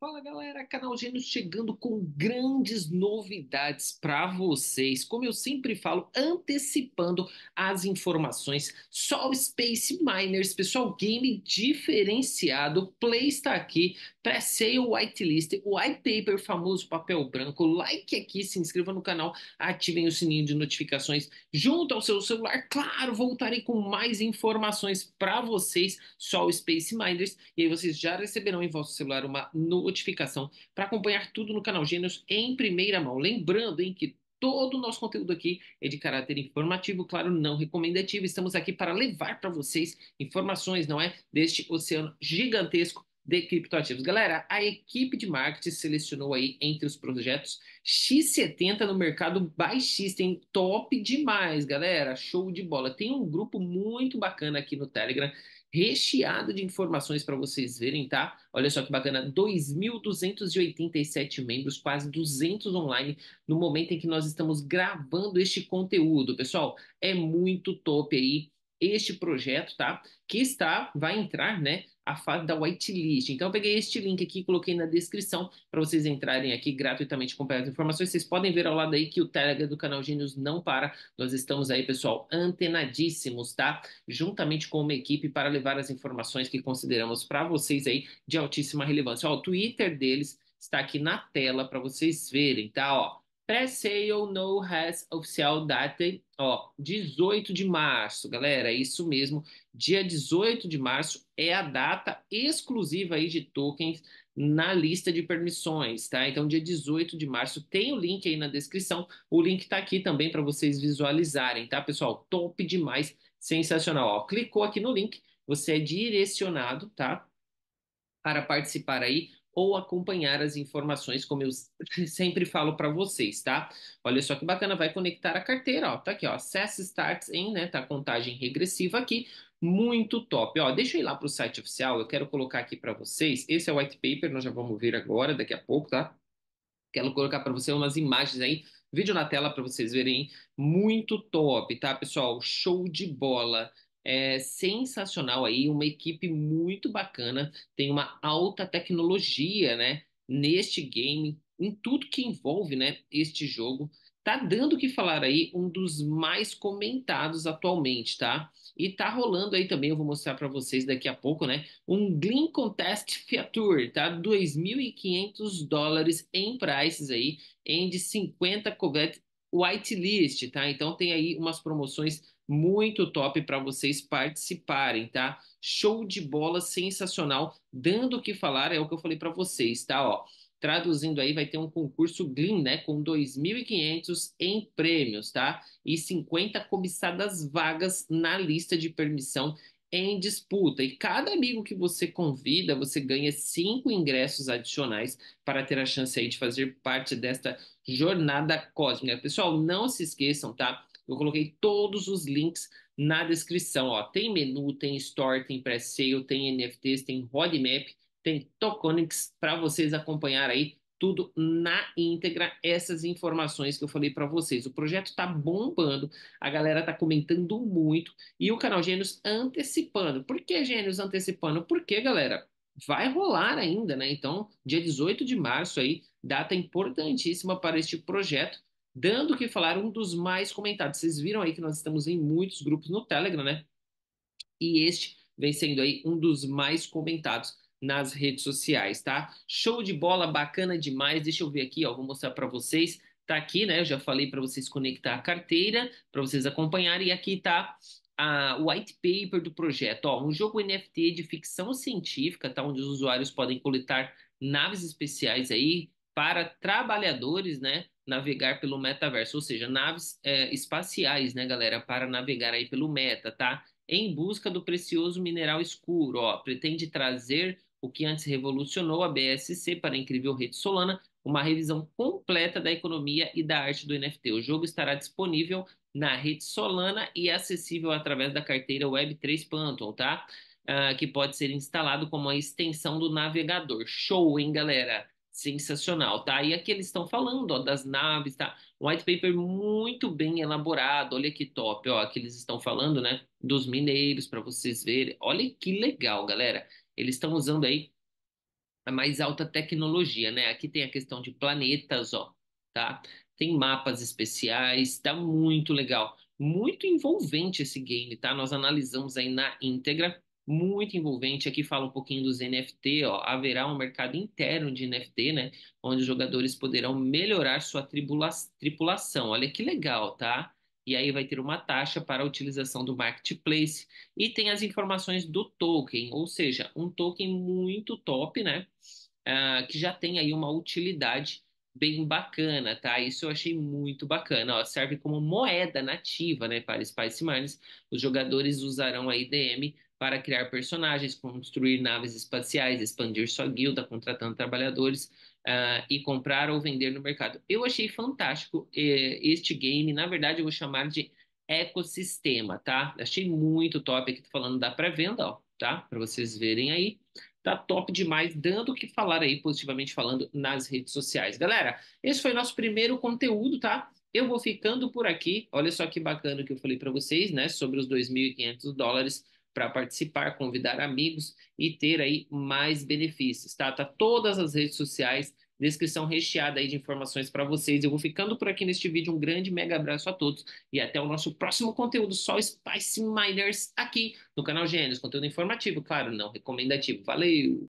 Fala galera, canal Gênio chegando com grandes novidades para vocês. Como eu sempre falo, antecipando as informações. Sol Space Miners, pessoal, game diferenciado. Play está aqui, pré-sale whitelist, white paper, famoso papel branco. Like aqui, se inscreva no canal, ativem o sininho de notificações junto ao seu celular. Claro, voltarei com mais informações para vocês. Sol Space Miners, e aí vocês já receberão em vosso celular uma notificação notificação para acompanhar tudo no canal Gênios em primeira mão. Lembrando, hein, que todo o nosso conteúdo aqui é de caráter informativo, claro, não recomendativo. Estamos aqui para levar para vocês informações, não é? Deste oceano gigantesco de criptoativos. Galera, a equipe de marketing selecionou aí entre os projetos X70 no mercado baixista, hein? Top demais, galera. Show de bola. Tem um grupo muito bacana aqui no Telegram recheado de informações para vocês verem, tá? Olha só que bacana, 2.287 membros, quase 200 online no momento em que nós estamos gravando este conteúdo. Pessoal, é muito top aí este projeto, tá? Que está, vai entrar, né? A fase da whitelist. Então, eu peguei este link aqui, coloquei na descrição para vocês entrarem aqui gratuitamente com as informações. Vocês podem ver ao lado aí que o Telegram do canal Gênios não para. Nós estamos aí, pessoal, antenadíssimos, tá? Juntamente com uma equipe para levar as informações que consideramos para vocês aí de altíssima relevância. Ó, o Twitter deles está aqui na tela para vocês verem, tá? Ó, Pre-sale no has oficial date, ó, 18 de março, galera, é isso mesmo. Dia 18 de março é a data exclusiva aí de tokens na lista de permissões, tá? Então, dia 18 de março tem o link aí na descrição. O link tá aqui também para vocês visualizarem, tá, pessoal? Top demais, sensacional. Ó, clicou aqui no link, você é direcionado, tá? Para participar aí ou acompanhar as informações, como eu sempre falo para vocês, tá? Olha só que bacana, vai conectar a carteira, ó, tá aqui, ó, Access Starts em, né, tá contagem regressiva aqui, muito top. Ó, deixa eu ir lá para o site oficial, eu quero colocar aqui para vocês, esse é o white paper, nós já vamos ver agora, daqui a pouco, tá? Quero colocar para vocês umas imagens aí, vídeo na tela para vocês verem, muito top, tá, pessoal? Show de bola! é sensacional aí, uma equipe muito bacana, tem uma alta tecnologia, né, neste game, em tudo que envolve, né, este jogo. Tá dando o que falar aí, um dos mais comentados atualmente, tá? E tá rolando aí também, eu vou mostrar para vocês daqui a pouco, né? Um Gleam Contest tour tá? 2.500 dólares em prices aí, em de 50 Covet whitelist, tá? Então tem aí umas promoções muito top para vocês participarem, tá? Show de bola, sensacional, dando o que falar, é o que eu falei para vocês, tá? Ó, traduzindo aí, vai ter um concurso Glean, né, com 2.500 em prêmios, tá? E 50 cobiçadas vagas na lista de permissão em disputa. E cada amigo que você convida, você ganha cinco ingressos adicionais para ter a chance aí de fazer parte desta jornada cósmica. Pessoal, não se esqueçam, tá? Eu coloquei todos os links na descrição. Ó, tem menu, tem store, tem pré-sale, tem NFTs, tem roadmap, tem tokenics para vocês acompanhar aí tudo na íntegra essas informações que eu falei para vocês. O projeto está bombando, a galera está comentando muito e o canal Gênios antecipando. Por que Gênios antecipando? Porque, galera, vai rolar ainda, né? Então, dia 18 de março aí, data importantíssima para este projeto dando o que falar, um dos mais comentados. Vocês viram aí que nós estamos em muitos grupos no Telegram, né? E este vem sendo aí um dos mais comentados nas redes sociais, tá? Show de bola, bacana demais. Deixa eu ver aqui, ó, vou mostrar para vocês. Tá aqui, né? Eu já falei para vocês conectar a carteira, para vocês acompanharem. E aqui tá a white paper do projeto, ó, um jogo NFT de ficção científica, tá? Onde os usuários podem coletar naves especiais aí para trabalhadores, né? navegar pelo metaverso, ou seja, naves é, espaciais, né, galera, para navegar aí pelo meta, tá? Em busca do precioso mineral escuro, ó, pretende trazer o que antes revolucionou a BSC para a incrível rede Solana, uma revisão completa da economia e da arte do NFT. O jogo estará disponível na rede Solana e acessível através da carteira Web3 Panton, tá? Uh, que pode ser instalado como a extensão do navegador. Show, hein, galera? Sensacional, tá? E aqui eles estão falando, ó, das naves, tá? White paper muito bem elaborado, olha que top, ó, aqui eles estão falando, né, dos mineiros, para vocês verem. Olha que legal, galera. Eles estão usando aí a mais alta tecnologia, né? Aqui tem a questão de planetas, ó, tá? Tem mapas especiais, tá muito legal. Muito envolvente esse game, tá? Nós analisamos aí na íntegra muito envolvente. Aqui fala um pouquinho dos NFT, ó. Haverá um mercado interno de NFT, né? Onde os jogadores poderão melhorar sua tripulação. Olha que legal, tá? E aí vai ter uma taxa para a utilização do marketplace. E tem as informações do token, ou seja, um token muito top, né? Uh, que já tem aí uma utilidade bem bacana, tá? Isso eu achei muito bacana. Ó, serve como moeda nativa, né, para Spice Mines. Os jogadores usarão a IDM para criar personagens, construir naves espaciais, expandir sua guilda, contratando trabalhadores uh, e comprar ou vender no mercado. Eu achei fantástico eh, este game. Na verdade, eu vou chamar de ecossistema, tá? Achei muito top aqui, falando dá para venda ó, tá? Para vocês verem aí tá top demais, dando o que falar aí, positivamente falando, nas redes sociais. Galera, esse foi nosso primeiro conteúdo, tá? Eu vou ficando por aqui. Olha só que bacana que eu falei para vocês, né? Sobre os 2.500 dólares para participar, convidar amigos e ter aí mais benefícios, tá? Tá todas as redes sociais descrição recheada aí de informações para vocês. Eu vou ficando por aqui neste vídeo. Um grande mega abraço a todos e até o nosso próximo conteúdo só Spice Miners aqui no canal Gênesis. Conteúdo informativo, claro, não recomendativo. Valeu!